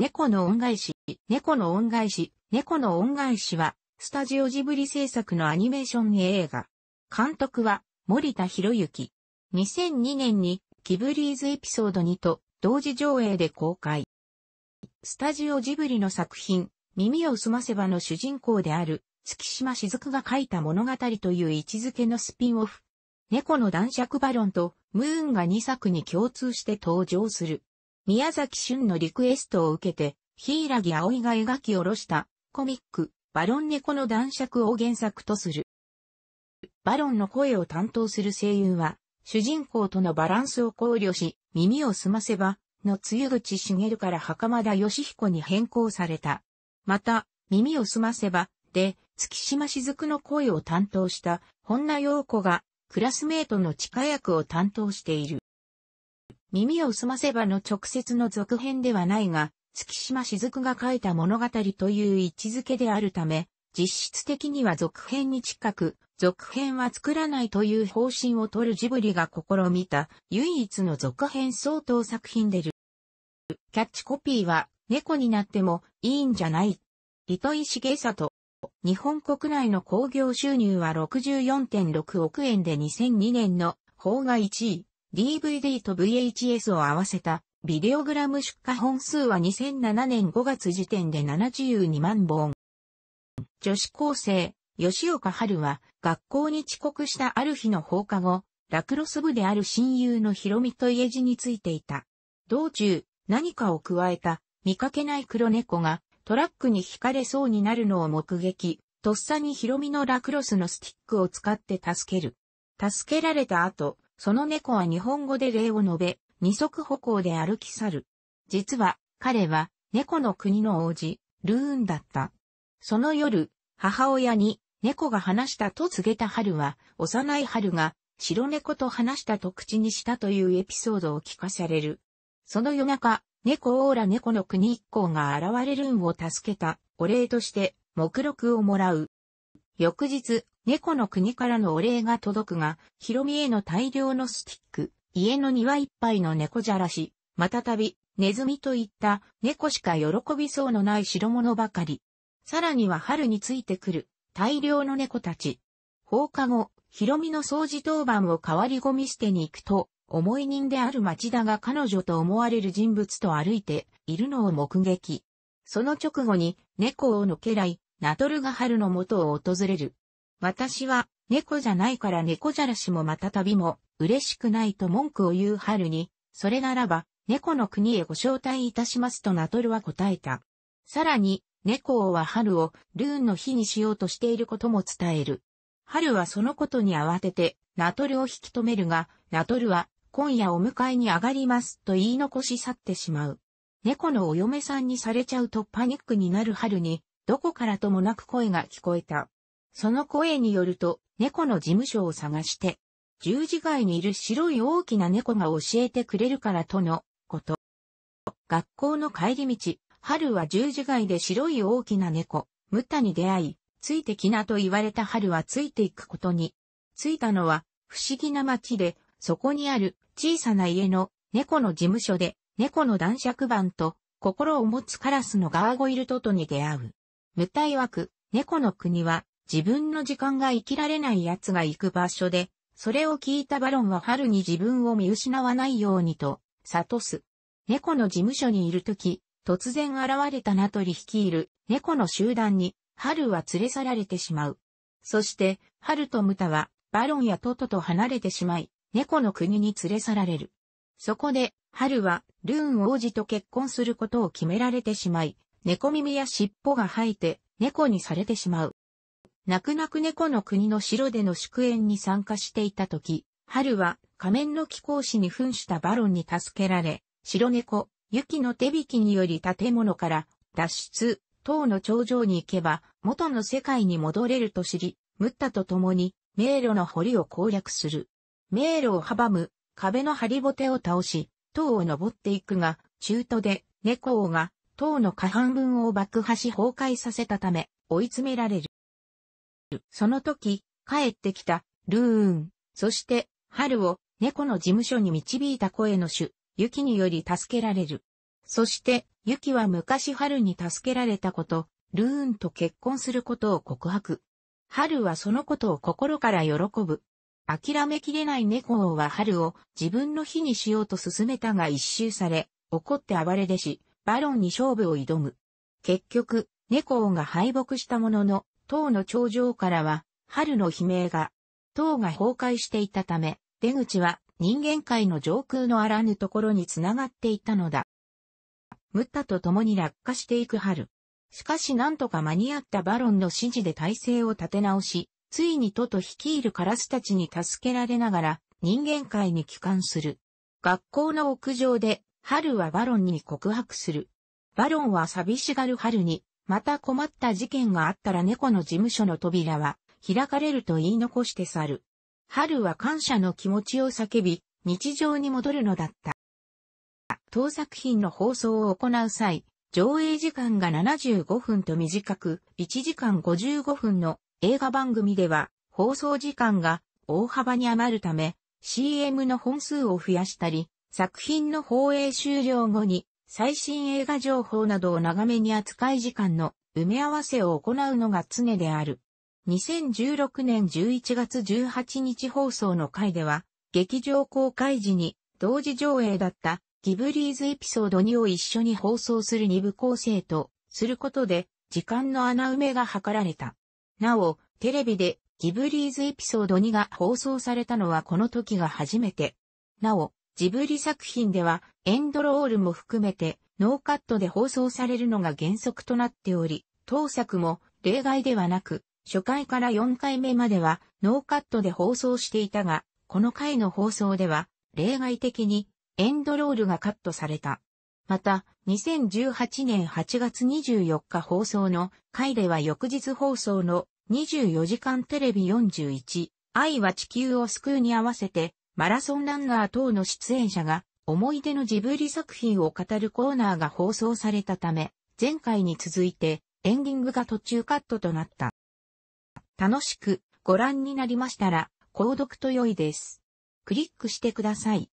猫の恩返し、猫の恩返し、猫の恩返しは、スタジオジブリ制作のアニメーション映画。監督は、森田博之。2002年に、キブリーズエピソード2と、同時上映で公開。スタジオジブリの作品、耳をすませばの主人公である、月島雫が書いた物語という位置づけのスピンオフ。猫の男爵バロンとムーンが2作に共通して登場する。宮崎駿のリクエストを受けて、柊木葵が描き下ろしたコミック、バロン猫の男爵を原作とする。バロンの声を担当する声優は、主人公とのバランスを考慮し、耳を澄ませば、の露口茂から袴田義彦に変更された。また、耳を澄ませば、で、月島雫の声を担当した、本名陽子が、クラスメートの地下役を担当している。耳をすませばの直接の続編ではないが、月島雫が書いた物語という位置づけであるため、実質的には続編に近く、続編は作らないという方針を取るジブリが試みた唯一の続編相当作品でる。キャッチコピーは、猫になってもいいんじゃない。糸井重里。日本国内の興行収入は64.6億円で2002年の方が1位。DVD と VHS を合わせたビデオグラム出荷本数は2007年5月時点で72万本。女子高生、吉岡春は学校に遅刻したある日の放課後、ラクロス部である親友のヒロミと家路についていた。道中、何かを加えた、見かけない黒猫がトラックに惹かれそうになるのを目撃、とっさにヒロミのラクロスのスティックを使って助ける。助けられた後、その猫は日本語で礼を述べ、二足歩行で歩き去る。実は、彼は、猫の国の王子、ルーンだった。その夜、母親に、猫が話したと告げた春は、幼い春が、白猫と話したと口にしたというエピソードを聞かされる。その夜中、猫オーラ猫の国一行が現れるんを助けたお礼として目録をもらう。翌日、猫の国からのお礼が届くが、ヒロミへの大量のスティック、家の庭いっぱいの猫じゃらし、またたび、ネズミといった猫しか喜びそうのない代物ばかり。さらには春についてくる大量の猫たち。放課後、ヒロミの掃除当番を代わりゴミ捨てに行くと、思い人である町田が彼女と思われる人物と歩いているのを目撃。その直後に猫をのけらい、ナトルが春の元を訪れる。私は、猫じゃないから猫じゃらしもまた旅も、嬉しくないと文句を言う春に、それならば、猫の国へご招待いたしますとナトルは答えた。さらに、猫は春をルーンの日にしようとしていることも伝える。春はそのことに慌てて、ナトルを引き止めるが、ナトルは、今夜お迎えに上がりますと言い残し去ってしまう。猫のお嫁さんにされちゃうとパニックになる春に、どこからともなく声が聞こえた。その声によると、猫の事務所を探して、十字街にいる白い大きな猫が教えてくれるからとのこと。学校の帰り道、春は十字街で白い大きな猫、ムタに出会い、ついてきなと言われた春はついていくことに。ついたのは不思議な街で、そこにある小さな家の猫の事務所で猫の男爵番と心を持つカラスのガーゴイルトとに出会う。ムタ曰く、猫の国は自分の時間が生きられない奴が行く場所で、それを聞いたバロンは春に自分を見失わないようにと、悟す。猫の事務所にいるとき、突然現れたナトリ率いる猫の集団に、春は連れ去られてしまう。そして、春とムタは、バロンやトトと離れてしまい、猫の国に連れ去られる。そこで、春は、ルーン王子と結婚することを決められてしまい、猫耳や尻尾が生えて、猫にされてしまう。泣く泣く猫の国の城での祝宴に参加していた時、春は仮面の貴公子に扮したバロンに助けられ、白猫、雪の手引きにより建物から脱出、塔の頂上に行けば元の世界に戻れると知り、ムッタと共に迷路の堀を攻略する。迷路を阻む壁の張りぼてを倒し、塔を登っていくが、中途で猫王が塔の下半分を爆破し崩壊させたため追い詰められる。その時、帰ってきた、ルーン、そして、春を、猫の事務所に導いた声の主、ユキにより助けられる。そして、ユキは昔春に助けられたこと、ルーンと結婚することを告白。春はそのことを心から喜ぶ。諦めきれない猫王は春を自分の日にしようと進めたが一周され、怒って暴れ出し、バロンに勝負を挑む。結局、猫王が敗北したものの、塔の頂上からは、春の悲鳴が、塔が崩壊していたため、出口は人間界の上空のあらぬところに繋がっていたのだ。ムッタと共に落下していく春。しかしなんとか間に合ったバロンの指示で体制を立て直し、ついにトと率いるカラスたちに助けられながら人間界に帰還する。学校の屋上で、春はバロンに告白する。バロンは寂しがる春に、また困った事件があったら猫の事務所の扉は開かれると言い残して去る。春は感謝の気持ちを叫び、日常に戻るのだった。当作品の放送を行う際、上映時間が75分と短く、1時間55分の映画番組では、放送時間が大幅に余るため、CM の本数を増やしたり、作品の放映終了後に最新映画情報などを長めに扱い時間の埋め合わせを行うのが常である。2016年11月18日放送の回では、劇場公開時に同時上映だったギブリーズエピソード2を一緒に放送する二部構成とすることで時間の穴埋めが図られた。なお、テレビでギブリーズエピソード2が放送されたのはこの時が初めて。なお、ジブリ作品ではエンドロールも含めてノーカットで放送されるのが原則となっており、当作も例外ではなく、初回から4回目まではノーカットで放送していたが、この回の放送では例外的にエンドロールがカットされた。また、2018年8月24日放送の回では翌日放送の24時間テレビ41愛は地球を救うに合わせてマラソンランナー等の出演者が思い出のジブリ作品を語るコーナーが放送されたため、前回に続いてエンディングが途中カットとなった。楽しくご覧になりましたら、購読と良いです。クリックしてください。